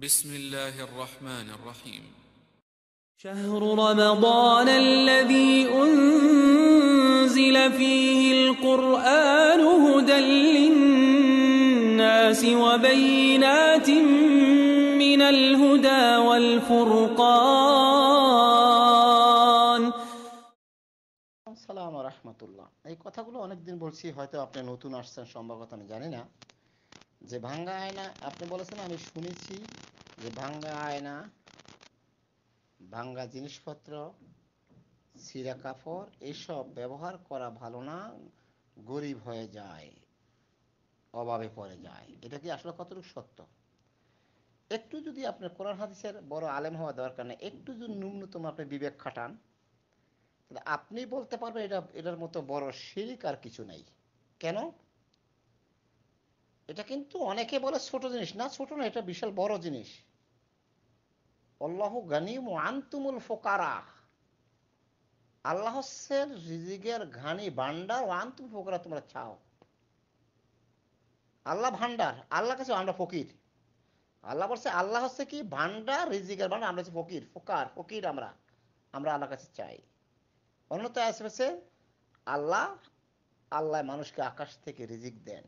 بسم الله الرحمن الرحيم شهر رمضان الذي أنزل فيه القرآن هدى للناس وبينات من الهدى والفرقان السلام ورحمة الله أي কথাগুলো অনেকদিন বলছি হয়তো আপনি নতুন আসছেন সম্ভবত আমি জানি না যে ভাঙ্গা আয়না আপনি বলেছেন আমি শুনেছি যে ভাঙ্গা আয়না ভাঙ্গা জিনিসপত্র সিরা কাপড় এসব ব্যবহার করা ভালো না গরিব হয়ে যায় অভাবে পড়ে যায় এটা কি আসলে কতটুকু সত্য একটু যদি আপনি কোরআন হাদিসের বড় আলেম হওয়া দরকার নেই একটু যদি ন্যূনতম আপনি বিবেক খাটান তাহলে আপনি বলতে পারবেন এটা এটার মতো বড় শিরিক আর কিছু নেই কেন এটা কিন্তু অনেকে বলে ছোট জিনিস না ছোট না এটা বিশাল বড় জিনিস অল্লাহ গানিম আন্তুমুল ফোকারা আল্লাহ ঘানি ভান্ডার আন্তুম তোমরা চাও আল্লাহ ভান্ডার আল্লাহ কাছে আমরা ফকির আল্লাহ বলছে আল্লাহ হচ্ছে কি ভান্ডার রিজিকের ভান্ডার আমরা হচ্ছে ফকির ফোকার ফকির আমরা আমরা আল্লাহ কাছে চাই অন্যতায় আল্লাহ আল্লাহ মানুষকে আকাশ থেকে রিজিক দেন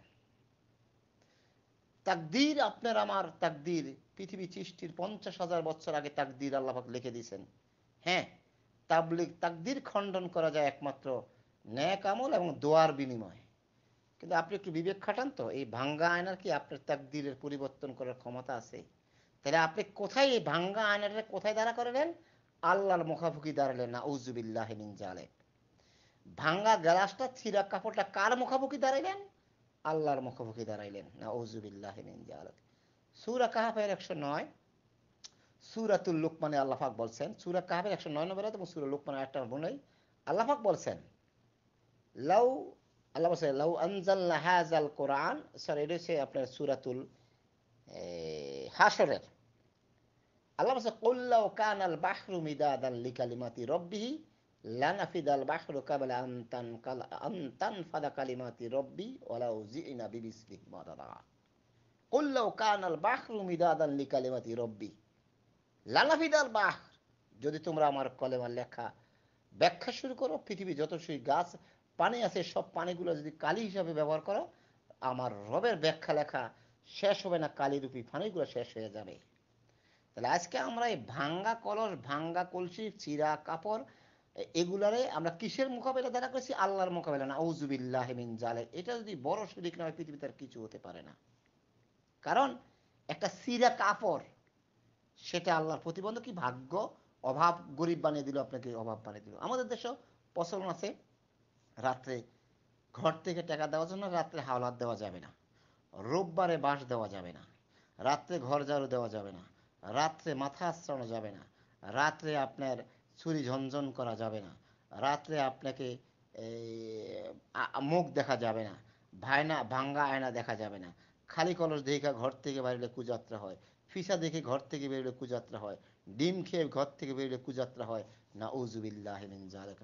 তাকদির আপনার আমার তাকদির পৃথিবী সৃষ্টির পঞ্চাশ হাজার বছর আগে তাকদির আল্লাহাক লিখে দিয়েছেন হ্যাঁ তাবলিক তাকদির খণ্ডন করা যায় একমাত্র ন্যাক আমল এবং দোয়ার বিনিময়ে কিন্তু আপনি একটু বিবেক খাটান তো এই ভাঙ্গা আয়নার কি আপনার তাকদিরের পরিবর্তন করার ক্ষমতা আছে তাহলে আপনি কোথায় এই ভাঙ্গা আয়নাটা কোথায় দাঁড়া করালেন আল্লাহর মুখাফুখি দাঁড়ালেন না উজুবিল্লাহ মিন ভাঙ্গা গ্লাসটা ছিরা কাপড়টা কার মুখামুখি দাঁড়াইলেন আল্লাহর মুখোমুখি দাঁড়াইলেন না ওজুবিল্লাহ সুরা কাহাফের একশো নয় সুরাতুল লুকমানে আল্লাহাক বলছেন সুরা কাহাফের একশো নয় নম্বর এবং সুরা লুকমানের একটা বোনই আল্লাহাক বলছেন লাউ আল্লাহ বলছেন লাউ আনজাল্লা হাজাল কোরআন স্যার এটা হচ্ছে আপনার সুরাতুল হাসরের আল্লাহ বলছে কল্লাউ কান আল বাহরু মিদাদ আল লিকালিমাতি রব্বিহি লানাফিদ আল বাহরু আন্তান কাল আন্তান ফাদা কালিমাতি রব্বি জিনা কুল্লাউ কান আল বাহরু মিদাদান লি কালিমাতি রব্বি লানাফিদ আল যদি তোমরা আমার কলেমার লেখা ব্যাখ্যা শুরু করো পৃথিবী যত সেই গাছ পানি আছে সব পানিগুলো যদি কালি হিসাবে ব্যবহার করো আমার রবের ব্যাখ্যা লেখা শেষ হবে না কালিরূপী পানিগুলো শেষ হয়ে যাবে তাহলে আজকে আমরা এই ভাঙ্গা কলস ভাঙ্গা কলসি চিরা কাপড় এগুলারে আমরা কিসের মোকাবেলা দ্বারা করেছি আল্লাহর মোকাবেলা না আউজুবিল্লাহ মিন জালে এটা যদি বড় শিরিক না হয় পৃথিবীতে আর কিছু হতে পারে না কারণ একটা সিরা কাপড় সেটা আল্লাহর প্রতিবন্ধ কি ভাগ্য অভাব গরিব বানিয়ে দিল আপনাকে অভাব বানিয়ে দিল আমাদের দেশে প্রচলন আছে রাত্রে ঘর থেকে টাকা দেওয়ার জন্য রাত্রে হাওলাত দেওয়া যাবে না রোববারে বাস দেওয়া যাবে না রাত্রে ঘর ঝাড়ু দেওয়া যাবে না রাত্রে মাথা আশ্রানো যাবে না রাত্রে আপনার ছুরি ঝনঝন করা যাবে না রাত্রে আপনাকে মুখ দেখা যাবে না ভায়না ভাঙ্গা আয়না দেখা যাবে না খালি কলস দেখা ঘর থেকে বাইরে কুযাত্রা হয় ফিসা দেখে ঘর থেকে বেরোলে কুযাত্রা হয় ডিম খেয়ে ঘর থেকে বেরোলে কুযাত্রা হয় না ওজুবিল্লাহ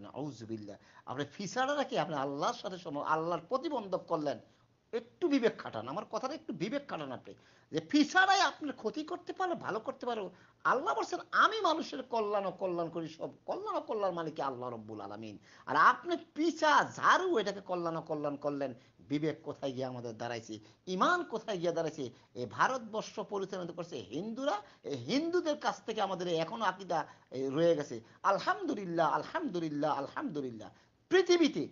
না ওজুবিল্লাহ আপনি ফিসারা রাখি আপনি আল্লাহর সাথে সম আল্লাহর প্রতিবন্ধক করলেন একটু বিবেক খাটান আমার কথাটা একটু বিবেক খাটান আপনি যে ফিসারাই আপনার ক্ষতি করতে পারো ভালো করতে পারো আল্লাহ বলছেন আমি মানুষের কল্যাণ ও কল্যাণ করি সব কল্যাণ ও কল্যাণ মালিকে আল্লাহ রব্বুল আলমিন আর আপনি পিসা ঝাড়ু এটাকে কল্যাণ ও কল্যাণ করলেন বিবেক কোথায় গিয়ে আমাদের দাঁড়াইছে ইমান কোথায় গিয়ে দাঁড়াইছে এই ভারতবর্ষ পরিচালনা করছে হিন্দুরা এই হিন্দুদের কাছ থেকে আমাদের এখনো আকিদা রয়ে গেছে আলহামদুলিল্লাহ আলহামদুলিল্লাহ আলহামদুলিল্লাহ পৃথিবীতে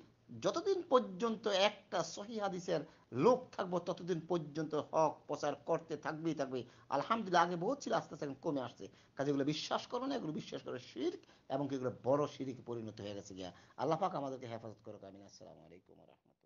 যতদিন পর্যন্ত একটা সহি হাদিসের লোক থাকবো ততদিন পর্যন্ত হক প্রচার করতে থাকবেই থাকবে আলহামদুলিল্লাহ আগে বহু ছিল আস্তে আস্তে কমে আসছে কাজে এগুলো বিশ্বাস করো না এগুলো বিশ্বাস করে শির্ক এবং এগুলো বড় শিরিক পরিণত হয়ে গেছে গিয়া আল্লাহ পাক আমাদেরকে হেফাজত করো আমিন আসসালামু আলাইকুম রহমতুল্লাহ